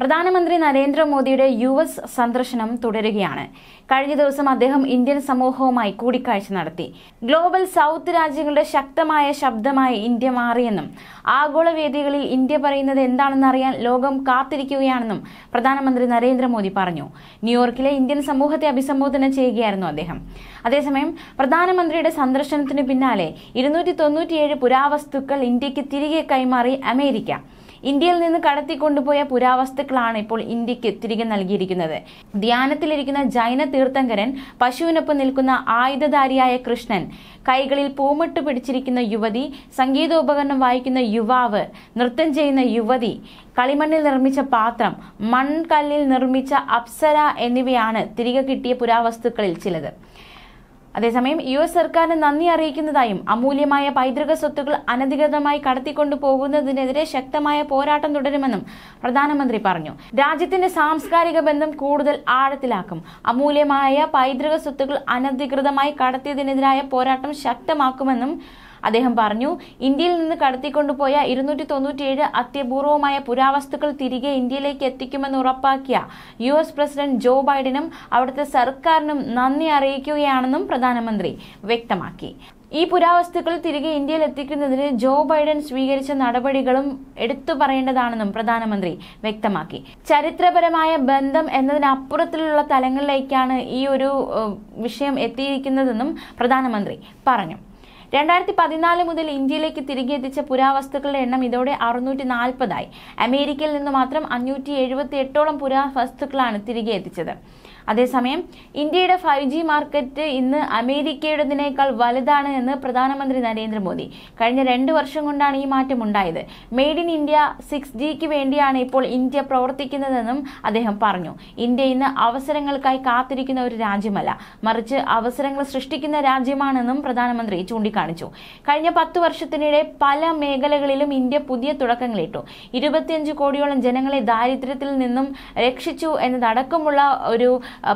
പ്രധാനമന്ത്രി നരേന്ദ്രമോദിയുടെ U S സന്ദർശനം തുടരുകയാണ് കഴിഞ്ഞ ദിവസം അദ്ദേഹം ഇന്ത്യൻ സമൂഹവുമായി കൂടിക്കാഴ്ച നടത്തി ഗ്ലോബൽ സൗത്ത് രാജ്യങ്ങളുടെ ശക്തമായ ശബ്ദമായി ഇന്ത്യ മാറിയെന്നും ആഗോള വേദികളിൽ ഇന്ത്യ പറയുന്നത് എന്താണെന്ന് അറിയാൻ ലോകം കാത്തിരിക്കുകയാണെന്നും പ്രധാനമന്ത്രി നരേന്ദ്രമോദി പറഞ്ഞു ന്യൂയോർക്കിലെ ഇന്ത്യൻ സമൂഹത്തെ അഭിസംബോധന ചെയ്യുകയായിരുന്നു അദ്ദേഹം അതേസമയം പ്രധാനമന്ത്രിയുടെ സന്ദർശനത്തിന് പിന്നാലെ ഇരുന്നൂറ്റി തൊണ്ണൂറ്റിയേഴ് പുരാവസ്തുക്കൾ ഇന്ത്യക്ക് തിരികെ കൈമാറി അമേരിക്ക ഇന്ത്യയിൽ നിന്ന് കടത്തിക്കൊണ്ടുപോയ പുരാവസ്തുക്കളാണ് ഇപ്പോൾ ഇന്ത്യക്ക് തിരികെ നൽകിയിരിക്കുന്നത് ധ്യാനത്തിലിരിക്കുന്ന ജൈന തീർത്ഥങ്കരൻ പശുവിനൊപ്പം നിൽക്കുന്ന ആയുധധാരിയായ കൃഷ്ണൻ കൈകളിൽ പൂമിട്ട് പിടിച്ചിരിക്കുന്ന യുവതി സംഗീതോപകരണം വായിക്കുന്ന യുവാവ് നൃത്തം ചെയ്യുന്ന യുവതി കളിമണ്ണിൽ നിർമ്മിച്ച പാത്രം മൺകല്ലിൽ നിർമ്മിച്ച അപ്സര എന്നിവയാണ് തിരികെ കിട്ടിയ പുരാവസ്തുക്കളിൽ ചിലത് അതേസമയം യു എസ് സർക്കാരിന് നന്ദി അറിയിക്കുന്നതായും അമൂല്യമായ പൈതൃക സ്വത്തുകൾ അനധികൃതമായി കടത്തിക്കൊണ്ടു പോകുന്നതിനെതിരെ ശക്തമായ പോരാട്ടം തുടരുമെന്നും പ്രധാനമന്ത്രി പറഞ്ഞു രാജ്യത്തിന്റെ സാംസ്കാരിക ബന്ധം കൂടുതൽ ആഴത്തിലാക്കും അമൂല്യമായ പൈതൃക സ്വത്തുകൾ അനധികൃതമായി കടത്തിയതിനെതിരായ പോരാട്ടം ശക്തമാക്കുമെന്നും അദ്ദേഹം പറഞ്ഞു ഇന്ത്യയിൽ നിന്ന് കടത്തിക്കൊണ്ടുപോയ ഇരുന്നൂറ്റി തൊണ്ണൂറ്റിയേഴ് അത്യപൂർവമായ പുരാവസ്തുക്കൾ തിരികെ ഇന്ത്യയിലേക്ക് എത്തിക്കുമെന്ന് ഉറപ്പാക്കിയ യു എസ് പ്രസിഡന്റ് ജോ ബൈഡനും അവിടുത്തെ സർക്കാരിനും നന്ദി അറിയിക്കുകയാണെന്നും പ്രധാനമന്ത്രി വ്യക്തമാക്കി ഈ പുരാവസ്തുക്കൾ തിരികെ ഇന്ത്യയിൽ എത്തിക്കുന്നതിന് ജോ ബൈഡൻ സ്വീകരിച്ച നടപടികളും എടുത്തു പറയേണ്ടതാണെന്നും പ്രധാനമന്ത്രി വ്യക്തമാക്കി ചരിത്രപരമായ ബന്ധം എന്നതിനപ്പുറത്തിലുള്ള തലങ്ങളിലേക്കാണ് ഈ ഒരു വിഷയം എത്തിയിരിക്കുന്നതെന്നും പ്രധാനമന്ത്രി പറഞ്ഞു രണ്ടായിരത്തി പതിനാല് മുതൽ ഇന്ത്യയിലേക്ക് തിരികെ എത്തിച്ച പുരാവസ്തുക്കളുടെ എണ്ണം ഇതോടെ അറുന്നൂറ്റി നാൽപ്പതായി അമേരിക്കയിൽ നിന്ന് മാത്രം അഞ്ഞൂറ്റി എഴുപത്തി എട്ടോളം പുരാവസ്തുക്കളാണ് തിരികെ എത്തിച്ചത് അതേസമയം ഇന്ത്യയുടെ ഫൈവ് ജി മാർക്കറ്റ് ഇന്ന് അമേരിക്കയുടേതിനേക്കാൾ വലുതാണ് എന്ന് പ്രധാനമന്ത്രി നരേന്ദ്രമോദി കഴിഞ്ഞ രണ്ട് വർഷം കൊണ്ടാണ് ഈ മാറ്റം ഉണ്ടായത് മെയ്ഡ് ഇൻ ഇന്ത്യ സിക്സ് ജിക്ക് വേണ്ടിയാണ് ഇപ്പോൾ ഇന്ത്യ പ്രവർത്തിക്കുന്നതെന്നും അദ്ദേഹം പറഞ്ഞു ഇന്ത്യ ഇന്ന് അവസരങ്ങൾക്കായി കാത്തിരിക്കുന്ന ഒരു രാജ്യമല്ല മറിച്ച് അവസരങ്ങൾ സൃഷ്ടിക്കുന്ന രാജ്യമാണെന്നും പ്രധാനമന്ത്രി ചൂണ്ടിക്കാട്ടി കാണിച്ചു കഴിഞ്ഞ പത്തു വർഷത്തിനിടെ പല മേഖലകളിലും ഇന്ത്യ പുതിയ തുടക്കങ്ങളിട്ടു ഇരുപത്തിയഞ്ച് കോടിയോളം ജനങ്ങളെ ദാരിദ്ര്യത്തിൽ നിന്നും രക്ഷിച്ചു എന്നതടക്കമുള്ള ഒരു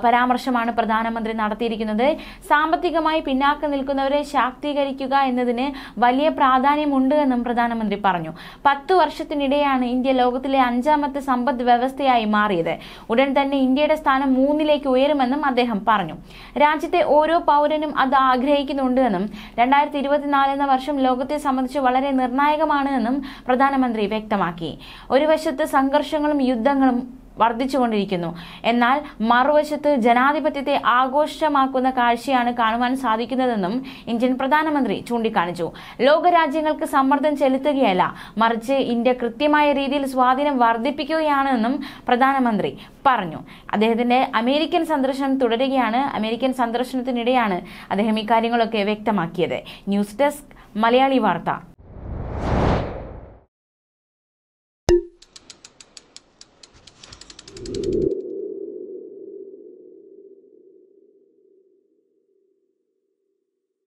പരാമർശമാണ് പ്രധാനമന്ത്രി നടത്തിയിരിക്കുന്നത് സാമ്പത്തികമായി പിന്നാക്കം നിൽക്കുന്നവരെ ശാക്തീകരിക്കുക എന്നതിന് വലിയ പ്രാധാന്യമുണ്ട് എന്നും പ്രധാനമന്ത്രി പറഞ്ഞു പത്തു വർഷത്തിനിടെയാണ് ഇന്ത്യ ലോകത്തിലെ അഞ്ചാമത്തെ സമ്പദ് വ്യവസ്ഥയായി മാറിയത് ഉടൻ തന്നെ ഇന്ത്യയുടെ സ്ഥാനം മൂന്നിലേക്ക് ഉയരുമെന്നും അദ്ദേഹം പറഞ്ഞു രാജ്യത്തെ ഓരോ പൗരനും അത് ആഗ്രഹിക്കുന്നുണ്ടെന്നും രണ്ടായിരത്തി രണ്ടായിരത്തി ഇരുപത്തിനാല് എന്ന വർഷം ലോകത്തെ സംബന്ധിച്ച് വളരെ നിർണായകമാണ് എന്നും പ്രധാനമന്ത്രി വ്യക്തമാക്കി ഒരു വശത്ത് സംഘർഷങ്ങളും യുദ്ധങ്ങളും വർദ്ധിച്ചുകൊണ്ടിരിക്കുന്നു എന്നാൽ മറുവശത്ത് ജനാധിപത്യത്തെ ആഘോഷമാക്കുന്ന കാഴ്ചയാണ് കാണുവാൻ സാധിക്കുന്നതെന്നും ഇന്ത്യൻ പ്രധാനമന്ത്രി ചൂണ്ടിക്കാണിച്ചു ലോകരാജ്യങ്ങൾക്ക് സമ്മർദ്ദം ചെലുത്തുകയല്ല മറിച്ച് ഇന്ത്യ കൃത്യമായ രീതിയിൽ സ്വാധീനം വർദ്ധിപ്പിക്കുകയാണെന്നും പ്രധാനമന്ത്രി പറഞ്ഞു അദ്ദേഹത്തിന്റെ അമേരിക്കൻ സന്ദർശനം തുടരുകയാണ് അമേരിക്കൻ സന്ദർശനത്തിനിടെയാണ് അദ്ദേഹം ഇക്കാര്യങ്ങളൊക്കെ വ്യക്തമാക്കിയത് ന്യൂസ് ഡെസ്ക് മലയാളി വാർത്ത